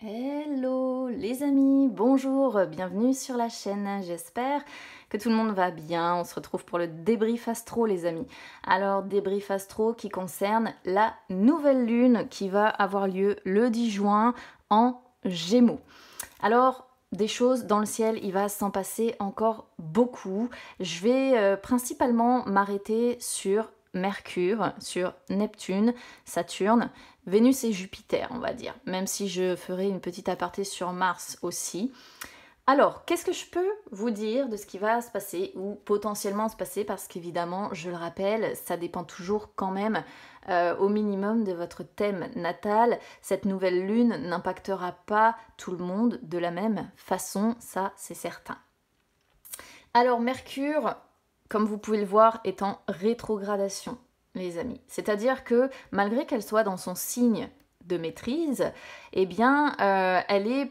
Hello les amis, bonjour, bienvenue sur la chaîne, j'espère que tout le monde va bien. On se retrouve pour le débrief astro les amis. Alors débrief astro qui concerne la nouvelle lune qui va avoir lieu le 10 juin en Gémeaux. Alors des choses dans le ciel, il va s'en passer encore beaucoup. Je vais euh, principalement m'arrêter sur Mercure, sur Neptune, Saturne, Vénus et Jupiter, on va dire, même si je ferai une petite aparté sur Mars aussi. Alors, qu'est-ce que je peux vous dire de ce qui va se passer ou potentiellement se passer Parce qu'évidemment, je le rappelle, ça dépend toujours quand même euh, au minimum de votre thème natal. Cette nouvelle lune n'impactera pas tout le monde de la même façon, ça c'est certain. Alors Mercure, comme vous pouvez le voir, est en rétrogradation, les amis. C'est-à-dire que malgré qu'elle soit dans son signe de maîtrise, eh bien, euh, elle est,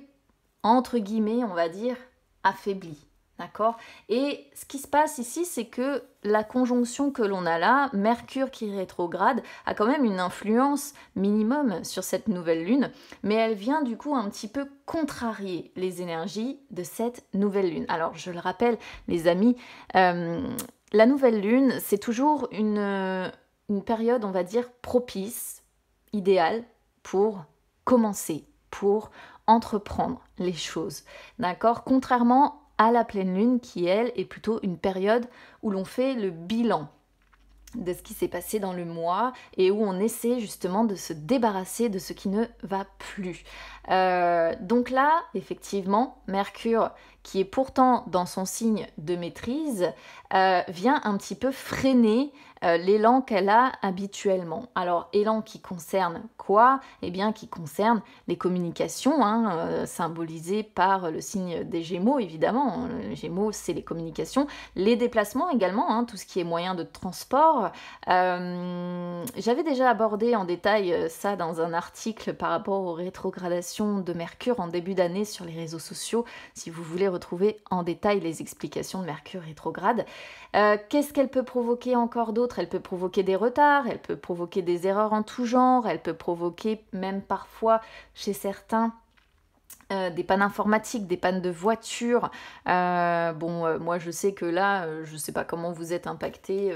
entre guillemets, on va dire, affaiblie. D'accord Et ce qui se passe ici, c'est que la conjonction que l'on a là, Mercure qui rétrograde, a quand même une influence minimum sur cette nouvelle lune, mais elle vient du coup un petit peu contrarier les énergies de cette nouvelle lune. Alors je le rappelle, les amis, euh, la nouvelle lune, c'est toujours une, euh, une période, on va dire, propice, idéale pour commencer, pour entreprendre les choses. D'accord Contrairement à la pleine lune qui, elle, est plutôt une période où l'on fait le bilan de ce qui s'est passé dans le mois et où on essaie justement de se débarrasser de ce qui ne va plus. Euh, donc là, effectivement, Mercure, qui est pourtant dans son signe de maîtrise, euh, vient un petit peu freiner euh, l'élan qu'elle a habituellement. Alors élan qui concerne quoi Eh bien qui concerne les communications, hein, euh, symbolisées par le signe des Gémeaux évidemment. Les Gémeaux c'est les communications, les déplacements également, hein, tout ce qui est moyen de transport. Euh, j'avais déjà abordé en détail ça dans un article par rapport aux rétrogradations de Mercure en début d'année sur les réseaux sociaux, si vous voulez retrouver en détail les explications de Mercure rétrograde. Qu'est-ce qu'elle peut provoquer encore d'autres elle peut provoquer des retards, elle peut provoquer des erreurs en tout genre, elle peut provoquer même parfois chez certains euh, des pannes informatiques, des pannes de voiture. Euh, bon, euh, moi je sais que là, je sais pas comment vous êtes impacté,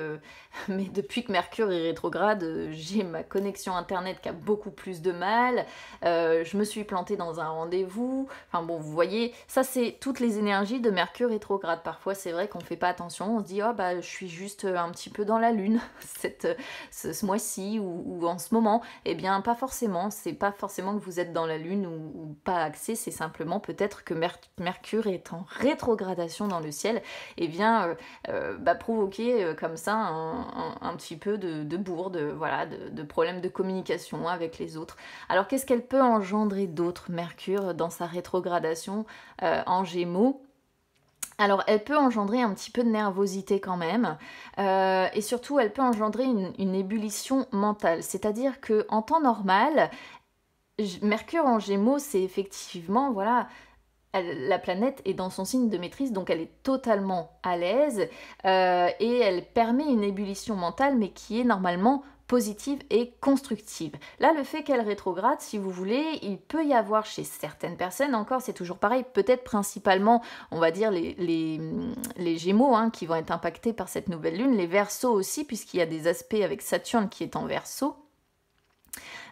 mais depuis que Mercure est rétrograde, j'ai ma connexion internet qui a beaucoup plus de mal. je me suis plantée dans un rendez-vous. Enfin bon, vous voyez, ça c'est toutes les énergies de Mercure rétrograde. Parfois, c'est vrai qu'on ne fait pas attention, on se dit oh bah je suis juste un petit peu dans la lune ce, mois-ci ou, en ce moment. Eh bien, pas forcément. C'est pas forcément que vous êtes dans la lune ou, pas axé c'est simplement peut-être que Mercure est en rétrogradation dans le ciel, et eh euh, euh, bien bah, provoquer euh, comme ça un, petit peu de, de voilà, de, problèmes de communication avec les autres. Alors qu'est-ce qu'elle peut engendrer d'autre, Mercure, dans sa rétrogradation en Gémeaux alors, elle peut engendrer un petit peu de nervosité quand même, et surtout, elle peut engendrer une, une ébullition mentale. C'est-à-dire que en temps normal, Mercure en Gémeaux, c'est effectivement, voilà, la planète est dans son signe de maîtrise, donc elle est totalement à l'aise euh, et elle permet une ébullition mentale, mais qui est normalement positive et constructive. Là, le fait qu'elle rétrograde, si vous voulez, il peut y avoir chez certaines personnes, encore c'est toujours pareil, peut-être principalement, on va dire, les, les, Gémeaux hein, qui vont être impactés par cette nouvelle lune, les versos aussi, puisqu'il y a des aspects avec Saturne qui est en verso...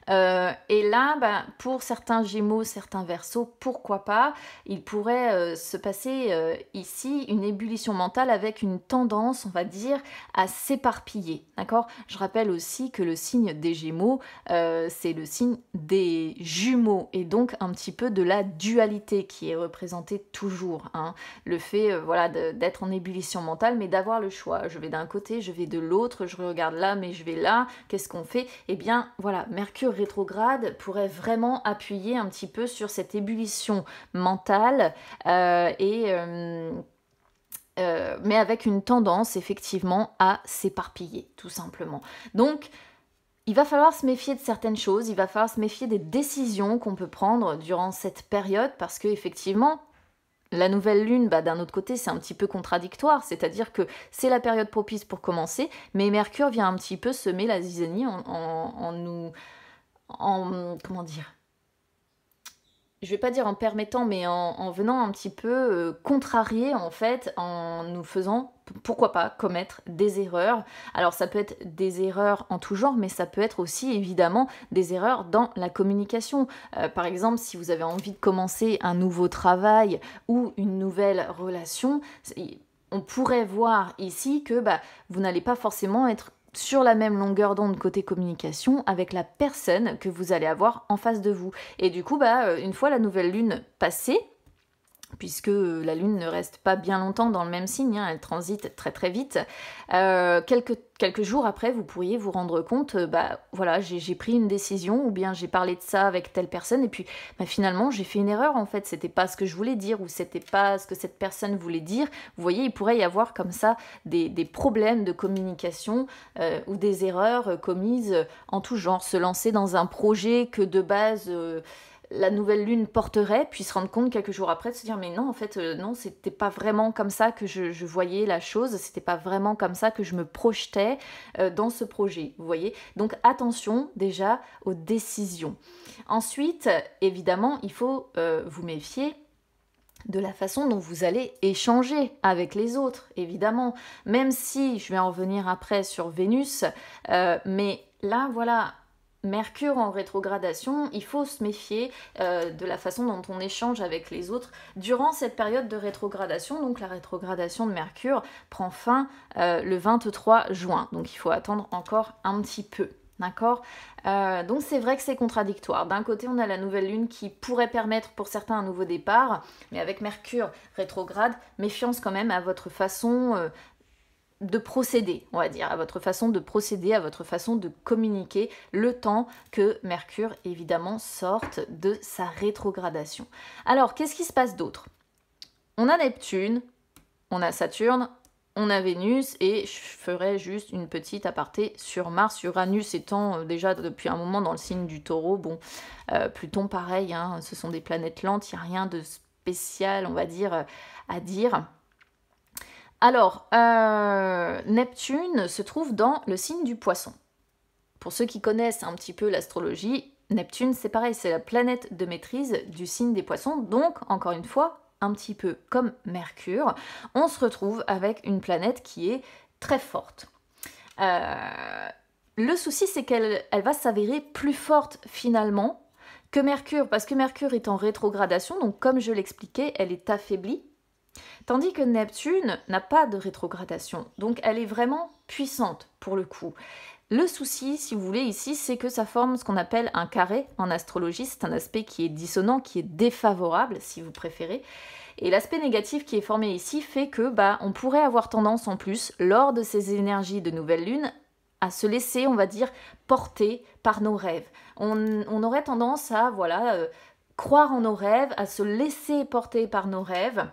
Euh, et là, ben, pour certains Gémeaux, certains Verseaux, pourquoi pas, il pourrait euh, se passer euh, ici une ébullition mentale avec une tendance, on va dire, à s'éparpiller. D'accord Je rappelle aussi que le signe des Gémeaux, c'est le signe des jumeaux et donc un petit peu de la dualité qui est représentée toujours. Hein. Le fait, voilà, d'être en ébullition mentale, mais d'avoir le choix. Je vais d'un côté, je vais de l'autre, je regarde là, mais je vais là. Qu'est-ce qu'on fait Eh bien, voilà, Mercure rétrograde pourrait vraiment appuyer un petit peu sur cette ébullition mentale euh, et euh, euh, mais avec une tendance effectivement à s'éparpiller tout simplement. Donc il va falloir se méfier de certaines choses, il va falloir se méfier des décisions qu'on peut prendre durant cette période parce que effectivement la nouvelle lune, bah, d'un autre côté, c'est un petit peu contradictoire, c'est-à-dire que c'est la période propice pour commencer, mais Mercure vient un petit peu semer la zizanie en nous en comment dire je vais pas dire en permettant, mais en, venant un petit peu euh, contrarié contrarier en fait, en nous faisant, pourquoi pas, commettre des erreurs. Alors ça peut être des erreurs en tout genre, mais ça peut être aussi évidemment des erreurs dans la communication. Euh, par exemple, si vous avez envie de commencer un nouveau travail ou une nouvelle relation, on pourrait voir ici que bah, vous n'allez pas forcément être sur la même longueur d'onde côté communication avec la personne que vous allez avoir en face de vous. Et du coup, bah, euh, une fois la nouvelle lune passée, puisque euh, la Lune ne reste pas bien longtemps dans le même signe, hein, elle transite très très vite. Euh, quelques, quelques, jours après, vous pourriez vous rendre compte, euh, bah voilà, j'ai pris une décision, ou bien j'ai parlé de ça avec telle personne, et puis bah, finalement j'ai fait une erreur en fait, c'était pas ce que je voulais dire, ou c'était pas ce que cette personne voulait dire. Vous voyez, il pourrait y avoir comme ça des, des problèmes de communication ou des erreurs commises en tout genre, se lancer dans un projet que de base la nouvelle lune porterait, puis se rendre compte quelques jours après de se dire mais non en fait euh, non c'était pas vraiment comme ça que je, voyais la chose, c'était pas vraiment comme ça que je me projetais euh, dans ce projet, vous voyez. Donc attention déjà aux décisions. Ensuite, évidemment, il faut euh, vous méfier de la façon dont vous allez échanger avec les autres, évidemment. Même si, je vais en revenir après sur Vénus, mais là voilà, Mercure en rétrogradation, il faut se méfier euh, de la façon dont on échange avec les autres durant cette période de rétrogradation. Donc la rétrogradation de Mercure prend fin euh, le 23 juin. Donc il faut attendre encore un petit peu. D'accord euh, Donc c'est vrai que c'est contradictoire. D'un côté, on a la nouvelle lune qui pourrait permettre pour certains un nouveau départ, mais avec Mercure rétrograde, méfiance quand même à votre façon de procéder, on va dire, à votre façon de procéder, à votre façon de communiquer, le temps que Mercure, évidemment, sorte de sa rétrogradation. Alors, qu'est-ce qui se passe d'autre On a Neptune, on a Saturne, on a Vénus, et je ferai juste une petite aparté sur Mars, Uranus étant euh, déjà depuis un moment dans le signe du taureau, bon, euh, Pluton pareil, hein, ce sont des planètes lentes, il n'y a rien de spécial, on va dire, euh, à dire. Alors, euh, Neptune se trouve dans le signe du poisson. Pour ceux qui connaissent un petit peu l'astrologie, Neptune, c'est pareil, c'est la planète de maîtrise du signe des poissons, donc encore une fois, un petit peu comme Mercure, on se retrouve avec une planète qui est très forte. Euh, le souci, c'est qu'elle va s'avérer plus forte finalement que Mercure, parce que Mercure est en rétrogradation, donc comme je l'expliquais, elle est affaiblie Tandis que Neptune n'a pas de rétrogradation, donc elle est vraiment puissante pour le coup. Le souci, si vous voulez, ici, c'est que ça forme ce qu'on appelle un carré en astrologie. C'est un aspect qui est dissonant, qui est défavorable, si vous préférez. Et l'aspect négatif qui est formé ici fait que, bah, on pourrait avoir tendance en plus, lors de ces énergies de nouvelle lune, à se laisser, on va dire, porter par nos rêves. On, aurait tendance à, voilà, euh, croire en nos rêves, à se laisser porter par nos rêves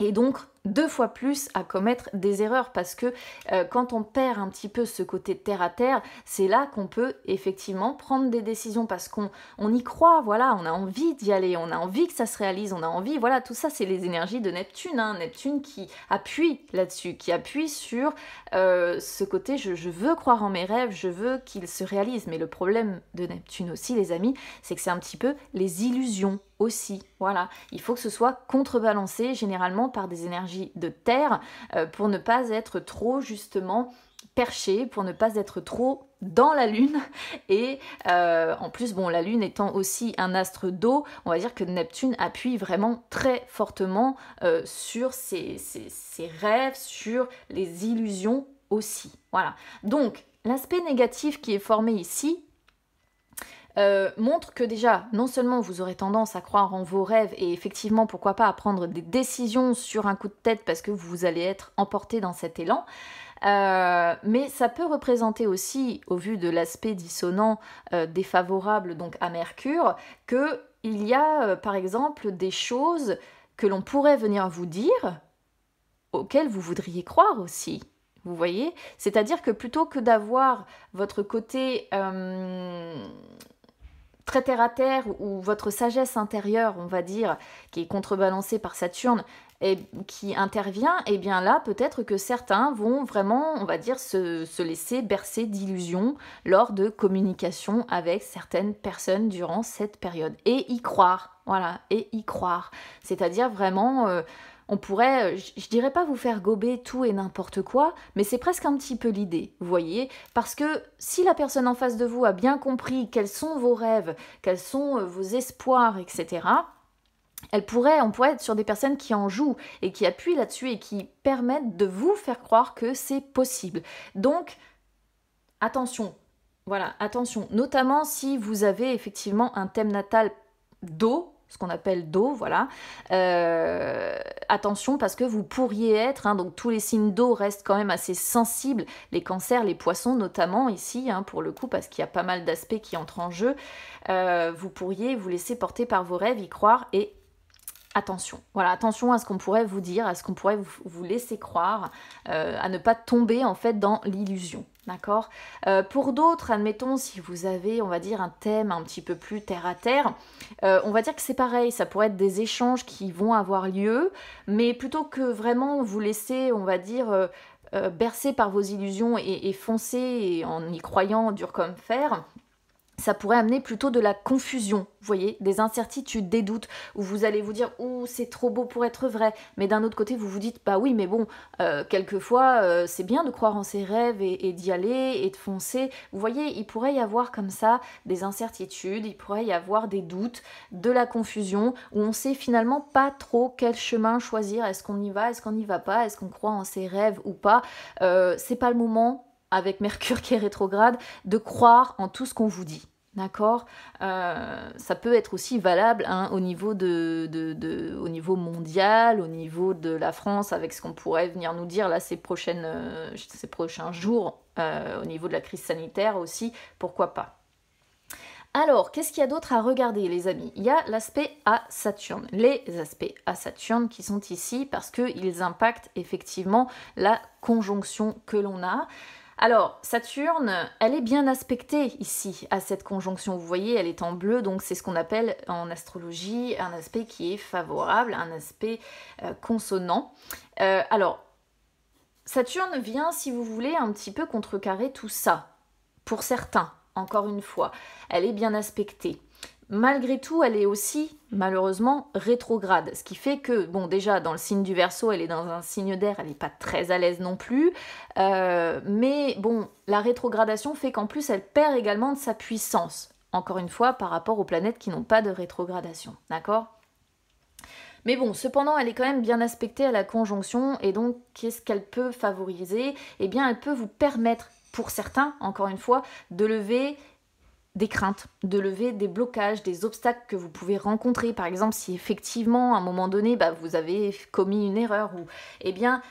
et donc, deux fois plus à commettre des erreurs parce que euh, quand on perd un petit peu ce côté terre à terre, c'est là qu'on peut effectivement prendre des décisions parce qu'on on y croit, voilà, on a envie d'y aller, on a envie que ça se réalise, on a envie, voilà, tout ça c'est les énergies de Neptune, hein, Neptune qui appuie là-dessus, qui appuie sur euh, ce côté je, je veux croire en mes rêves, je veux qu'ils se réalisent, mais le problème de Neptune aussi les amis, c'est que c'est un petit peu les illusions aussi, voilà, il faut que ce soit contrebalancé généralement par des énergies de terre euh, pour ne pas être trop justement perché pour ne pas être trop dans la lune et euh, en plus bon la lune étant aussi un astre d'eau on va dire que Neptune appuie vraiment très fortement euh, sur ses, ses rêves sur les illusions aussi voilà donc l'aspect négatif qui est formé ici euh, montre que déjà, non seulement vous aurez tendance à croire en vos rêves et effectivement, pourquoi pas, à prendre des décisions sur un coup de tête parce que vous allez être emporté dans cet élan, euh, mais ça peut représenter aussi, au vu de l'aspect dissonant euh, défavorable donc à Mercure, que il y a par exemple des choses que l'on pourrait venir vous dire auxquelles vous voudriez croire aussi. Vous voyez C'est-à-dire que plutôt que d'avoir votre côté très terre à terre ou votre sagesse intérieure, on va dire, qui est contrebalancée par Saturne, et qui intervient, et eh bien là, peut-être que certains vont vraiment, on va dire, se, laisser bercer d'illusions lors de communications avec certaines personnes durant cette période. Et y croire, voilà, et y croire. C'est-à-dire vraiment... Euh, on pourrait, euh, je dirais pas vous faire gober tout et n'importe quoi, mais c'est presque un petit peu l'idée, vous voyez Parce que si la personne en face de vous a bien compris quels sont vos rêves, quels sont euh, vos espoirs, etc., elle pourrait, on pourrait être sur des personnes qui en jouent et qui appuient là-dessus et qui permettent de vous faire croire que c'est possible. Donc, attention, voilà, attention, notamment si vous avez effectivement un thème natal d'eau, ce qu'on appelle d'eau, voilà. Euh, attention parce que vous pourriez être, hein, donc tous les signes d'eau restent quand même assez sensibles, les cancers, les poissons notamment ici, hein, pour le coup, parce qu'il y a pas mal d'aspects qui entrent en jeu. Euh, vous pourriez vous laisser porter par vos rêves, y croire et attention. Voilà, attention à ce qu'on pourrait vous dire, à ce qu'on pourrait vous laisser croire, euh, à ne pas tomber en fait dans l'illusion. D'accord euh, Pour d'autres, admettons, si vous avez, on va dire, un thème un petit peu plus terre à terre, euh, on va dire que c'est pareil, ça pourrait être des échanges qui vont avoir lieu, mais plutôt que vraiment vous laisser, on va dire, bercer par vos illusions et, foncer en y croyant dur comme fer, ça pourrait amener plutôt de la confusion, vous voyez, des incertitudes, des doutes, où vous allez vous dire ouh c'est trop beau pour être vrai, mais d'un autre côté vous vous dites bah oui mais bon euh, quelquefois euh, c'est bien de croire en ses rêves et, d'y aller et de foncer. Vous voyez, il pourrait y avoir comme ça des incertitudes, il pourrait y avoir des doutes, de la confusion, où on sait finalement pas trop quel chemin choisir. Est-ce qu'on y va, est-ce qu'on n'y va pas, est-ce qu'on croit en ses rêves ou pas. Euh, c'est pas le moment avec Mercure qui est rétrograde, de croire en tout ce qu'on vous dit. D'accord euh, Ça peut être aussi valable hein, au, niveau de, au niveau mondial, au niveau de la France, avec ce qu'on pourrait venir nous dire là ces, prochaines, euh, ces prochains jours, euh, au niveau de la crise sanitaire aussi, pourquoi pas alors, qu'est-ce qu'il y a d'autre à regarder, les amis Il y a l'aspect à Saturne, les aspects à Saturne qui sont ici parce qu'ils impactent effectivement la conjonction que l'on a. Alors, Saturne, elle est bien aspectée ici à cette conjonction. Vous voyez, elle est en bleu, donc c'est ce qu'on appelle en astrologie un aspect qui est favorable, un aspect euh, consonant. Euh, alors, Saturne vient, si vous voulez, un petit peu contrecarrer tout ça, pour certains, encore une fois. Elle est bien aspectée malgré tout, elle est aussi malheureusement rétrograde. Ce qui fait que, bon, déjà dans le signe du verso, elle est dans un signe d'air, elle n'est pas très à l'aise non plus. Euh, mais bon, la rétrogradation fait qu'en plus, elle perd également de sa puissance. Encore une fois, par rapport aux planètes qui n'ont pas de rétrogradation. D'accord mais bon, cependant, elle est quand même bien aspectée à la conjonction, et donc qu'est-ce qu'elle peut favoriser Eh bien, elle peut vous permettre, pour certains, encore une fois, de lever des craintes, de lever des blocages, des obstacles que vous pouvez rencontrer. Par exemple, si effectivement, à un moment donné, bah, vous avez commis une erreur, ou eh bien,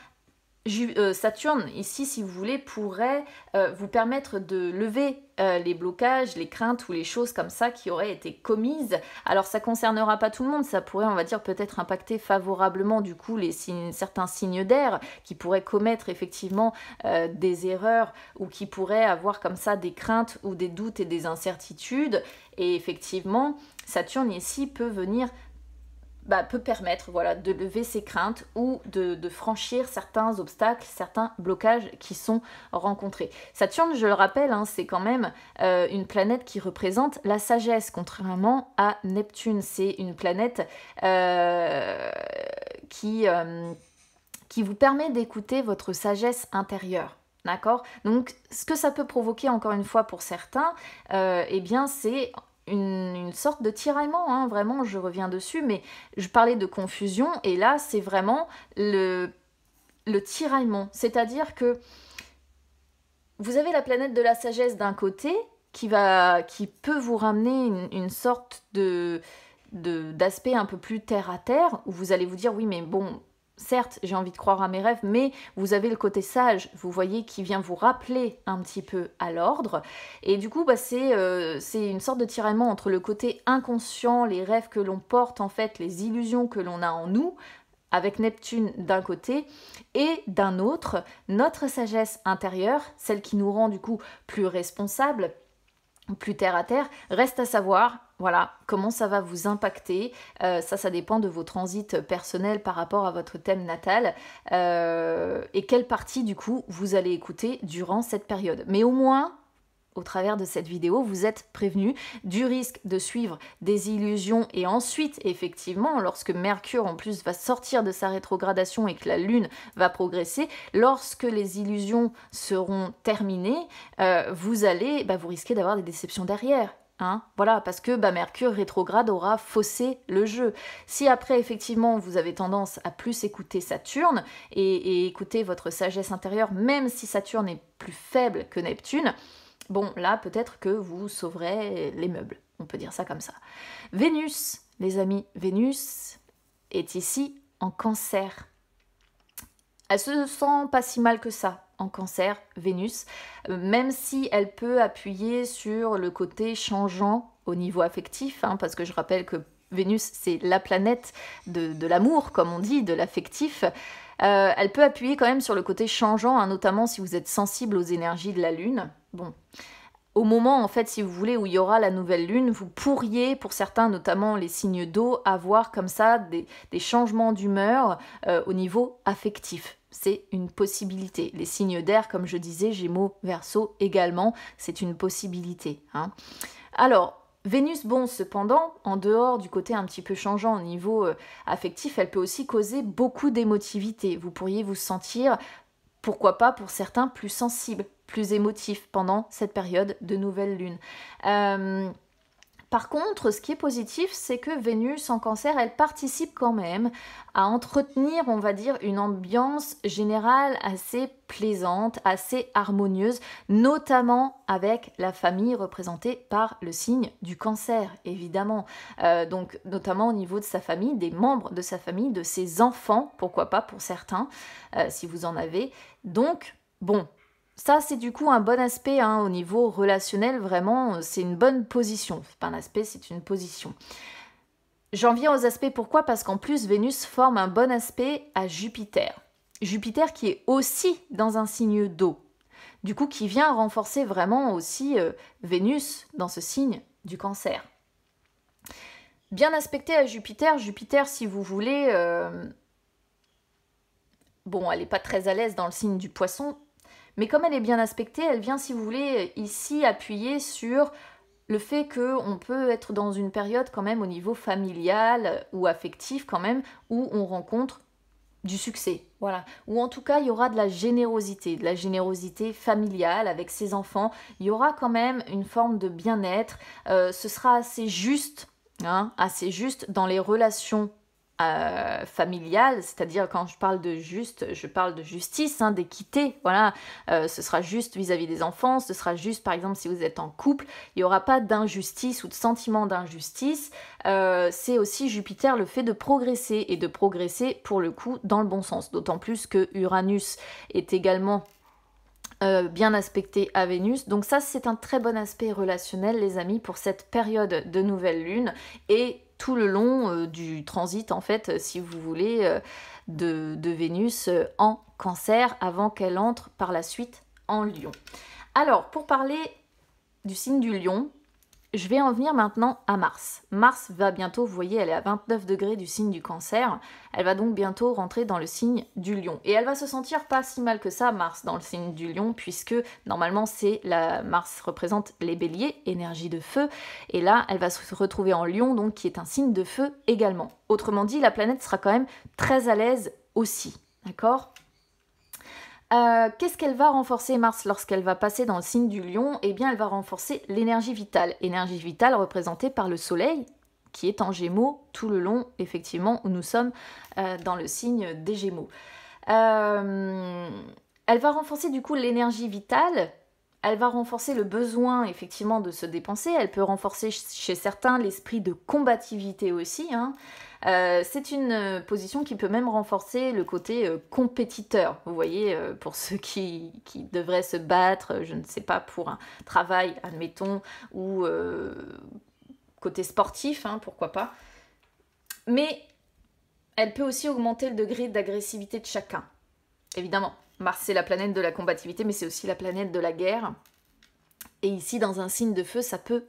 euh, Saturne, ici, si vous voulez, pourrait euh, vous permettre de lever euh, les blocages, les craintes ou les choses comme ça qui auraient été commises. Alors, ça concernera pas tout le monde, ça pourrait, on va dire, peut-être impacter favorablement, du coup, les certains signes d'air qui pourraient commettre effectivement des erreurs ou qui pourraient avoir comme ça des craintes ou des doutes et des incertitudes. Et effectivement, Saturne ici peut venir bah, peut permettre voilà, de lever ses craintes ou de, franchir certains obstacles, certains blocages qui sont rencontrés. Saturne, je le rappelle, hein, c'est quand même euh, une planète qui représente la sagesse, contrairement à Neptune. C'est une planète euh, qui, euh, qui vous permet d'écouter votre sagesse intérieure. D'accord Donc, ce que ça peut provoquer, encore une fois, pour certains, eh bien, c'est une, sorte de tiraillement, hein, vraiment, je reviens dessus, mais je parlais de confusion, et là, c'est vraiment le, le tiraillement. C'est-à-dire que vous avez la planète de la sagesse d'un côté, qui, va, qui peut vous ramener une, une sorte de d'aspect un peu plus terre à terre où vous allez vous dire oui mais bon certes, j'ai envie de croire à mes rêves, mais vous avez le côté sage, vous voyez, qui vient vous rappeler un petit peu à l'ordre. Et du coup, bah, euh, c'est une sorte de tiraillement entre le côté inconscient, les rêves que l'on porte, en fait, les illusions que l'on a en nous, avec Neptune d'un côté et d'un autre, notre sagesse intérieure, celle qui nous rend du coup plus responsables, plus terre à terre. Reste à savoir, voilà, comment ça va vous impacter. Euh, ça, ça dépend de vos transits personnels par rapport à votre thème natal euh, et quelle partie du coup vous allez écouter durant cette période. Mais au moins, au travers de cette vidéo, vous êtes prévenu du risque de suivre des illusions et ensuite, effectivement, lorsque Mercure en plus va sortir de sa rétrogradation et que la Lune va progresser, lorsque les illusions seront terminées, euh, vous allez, bah, vous risquez d'avoir des déceptions derrière. Hein, voilà, parce que bah, Mercure rétrograde aura faussé le jeu. Si après, effectivement, vous avez tendance à plus écouter Saturne et écouter votre sagesse intérieure, même si Saturne est plus faible que Neptune, bon là peut-être que vous sauverez les meubles, on peut dire ça comme ça. Vénus, les amis, Vénus est ici en cancer. Elle se sent pas si mal que ça en cancer, Vénus, même si elle peut appuyer sur le côté changeant au niveau affectif, hein, parce que je rappelle que Vénus, c'est la planète de l'amour, comme on dit, de l'affectif. Euh, elle peut appuyer quand même sur le côté changeant, hein, notamment si vous êtes sensible aux énergies de la Lune. Bon. Au moment, en fait, si vous voulez, où il y aura la nouvelle lune, vous pourriez, pour certains, notamment les signes d'eau, avoir comme ça des, changements d'humeur euh, au niveau affectif c'est une possibilité. Les signes d'air, comme je disais, Gémeaux, Verseau également, c'est une possibilité. Hein. Alors, Vénus, bon, cependant, en dehors du côté un petit peu changeant au niveau euh, affectif, elle peut aussi causer beaucoup d'émotivité. Vous pourriez vous sentir, pourquoi pas pour certains, plus sensible, plus émotif pendant cette période de nouvelle lune. Euh, par contre, ce qui est positif, c'est que Vénus en cancer, elle participe quand même à entretenir, on va dire, une ambiance générale assez plaisante, assez harmonieuse, notamment avec la famille représentée par le signe du cancer, évidemment. Euh, donc, notamment au niveau de sa famille, des membres de sa famille, de ses enfants, pourquoi pas pour certains, euh, si vous en avez. Donc, bon, ça, c'est du coup un bon aspect hein, au niveau relationnel, vraiment, c'est une bonne position. pas un aspect, c'est une position. J'en viens aux aspects pourquoi Parce qu'en plus, Vénus forme un bon aspect à Jupiter. Jupiter qui est aussi dans un signe d'eau, du coup qui vient renforcer vraiment aussi euh, Vénus dans ce signe du cancer. Bien aspecté à Jupiter, Jupiter si vous voulez, euh, bon elle n'est pas très à l'aise dans le signe du poisson, mais comme elle est bien aspectée, elle vient, si vous voulez, ici appuyer sur le fait qu'on peut être dans une période quand même au niveau familial ou affectif quand même, où on rencontre du succès, voilà. Ou en tout cas, il y aura de la générosité, de la générosité familiale avec ses enfants. Il y aura quand même une forme de bien-être. Euh, ce sera assez juste, hein, assez juste dans les relations euh, familiale, c'est-à-dire quand je parle de juste, je parle de justice, hein, d'équité, voilà, euh, ce sera juste vis-à-vis des enfants, ce sera juste par exemple si vous êtes en couple, il n'y aura pas d'injustice ou de sentiment d'injustice, euh, c'est aussi Jupiter le fait de progresser et de progresser pour le coup dans le bon sens, d'autant plus que Uranus est également bien aspecté à Vénus. Donc ça, c'est un très bon aspect relationnel, les amis, pour cette période de nouvelle lune. Et tout le long euh, du transit, en fait, euh, si vous voulez, euh, de, Vénus en cancer avant qu'elle entre par la suite en lion. Alors, pour parler du signe du lion, je vais en venir maintenant à Mars. Mars va bientôt, vous voyez, elle est à 29 degrés du signe du cancer. Elle va donc bientôt rentrer dans le signe du lion. Et elle va se sentir pas si mal que ça, Mars, dans le signe du lion, puisque normalement c'est la Mars représente les béliers, énergie de feu. Et là, elle va se retrouver en lion, donc qui est un signe de feu également. Autrement dit, la planète sera quand même très à l'aise aussi. D'accord euh, qu'est-ce qu'elle va renforcer Mars lorsqu'elle va passer dans le signe du lion Eh bien, elle va renforcer l'énergie vitale. Énergie vitale représentée par le Soleil, qui est en gémeaux tout le long, effectivement, où nous sommes euh, dans le signe des gémeaux. Euh, elle va renforcer du coup l'énergie vitale elle va renforcer le besoin effectivement de se dépenser, elle peut renforcer chez certains l'esprit de combativité aussi. Hein. Euh, c'est une euh, position qui peut même renforcer le côté euh, compétiteur, vous voyez, pour ceux qui, devraient se battre, je ne sais pas, pour un travail, admettons, ou côté sportif, hein, pourquoi pas. Mais elle peut aussi augmenter le degré d'agressivité de chacun, évidemment. Mars, c'est la planète de la combativité, mais c'est aussi la planète de la guerre. Et ici, dans un signe de feu, ça peut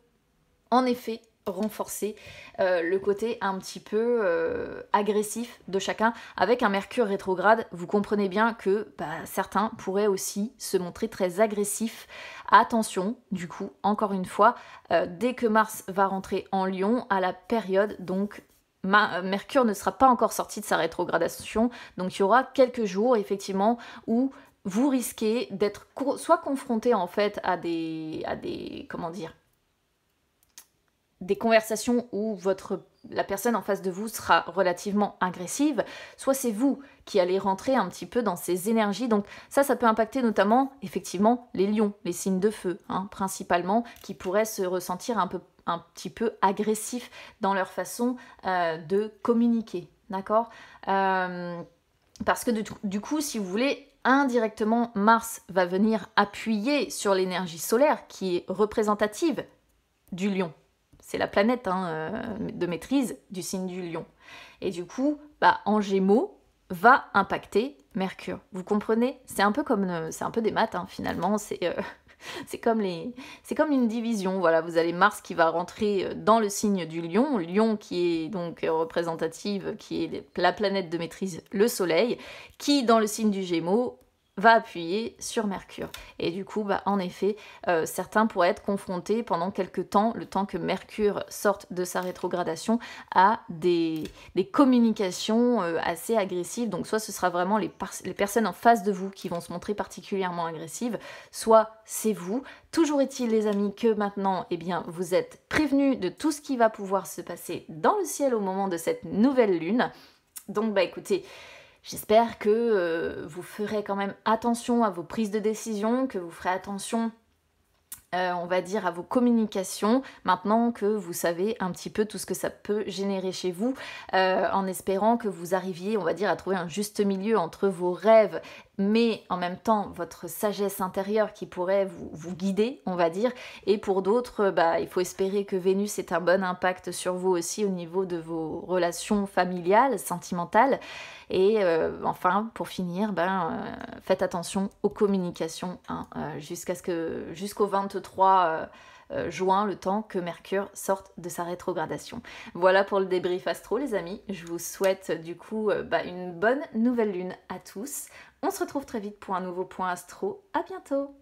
en effet renforcer euh, le côté un petit peu euh, agressif de chacun. Avec un Mercure rétrograde, vous comprenez bien que bah, certains pourraient aussi se montrer très agressifs. Attention, du coup, encore une fois, euh, dès que Mars va rentrer en Lion, à la période donc Mercure ne sera pas encore sorti de sa rétrogradation, donc il y aura quelques jours effectivement où vous risquez d'être soit confronté en fait à des, à des comment dire des conversations où votre la personne en face de vous sera relativement agressive, soit c'est vous qui allez rentrer un petit peu dans ces énergies. Donc ça, ça peut impacter notamment effectivement les lions, les signes de feu, hein, principalement, qui pourraient se ressentir un peu un petit peu agressif dans leur façon euh, de communiquer, d'accord euh, Parce que du, coup, si vous voulez, indirectement, Mars va venir appuyer sur l'énergie solaire qui est représentative du lion. C'est la planète hein, euh, de maîtrise du signe du lion. Et du coup, bah, en gémeaux, va impacter Mercure. Vous comprenez C'est un peu comme c'est un peu des maths hein, finalement. C'est c'est comme comme une division. Voilà, vous avez Mars qui va rentrer euh, dans le signe du Lion, Lion qui est donc représentative, qui est la planète de maîtrise, le Soleil, qui dans le signe du Gémeaux va appuyer sur Mercure. Et du coup, bah, en effet, euh, certains pourraient être confrontés pendant quelques temps, le temps que Mercure sorte de sa rétrogradation, à des, communications euh, assez agressives. Donc soit ce sera vraiment les, les, personnes en face de vous qui vont se montrer particulièrement agressives, soit c'est vous. Toujours est-il, les amis, que maintenant, eh bien, vous êtes prévenus de tout ce qui va pouvoir se passer dans le ciel au moment de cette nouvelle lune. Donc, bah écoutez, J'espère que euh, vous ferez quand même attention à vos prises de décision, que vous ferez attention euh, on va dire, à vos communications, maintenant que vous savez un petit peu tout ce que ça peut générer chez vous, euh, en espérant que vous arriviez, on va dire, à trouver un juste milieu entre vos rêves mais en même temps votre sagesse intérieure qui pourrait vous, guider, on va dire. Et pour d'autres, bah, il faut espérer que Vénus ait un bon impact sur vous aussi au niveau de vos relations familiales, sentimentales. Et euh, enfin, pour finir, ben, euh, faites attention aux communications hein, euh, jusqu'à ce que jusqu'au 23 euh, juin, le temps que Mercure sorte de sa rétrogradation. Voilà pour le débrief astro les amis. Je vous souhaite du coup euh, bah, une bonne nouvelle lune à tous. On se retrouve très vite pour un nouveau point astro. À bientôt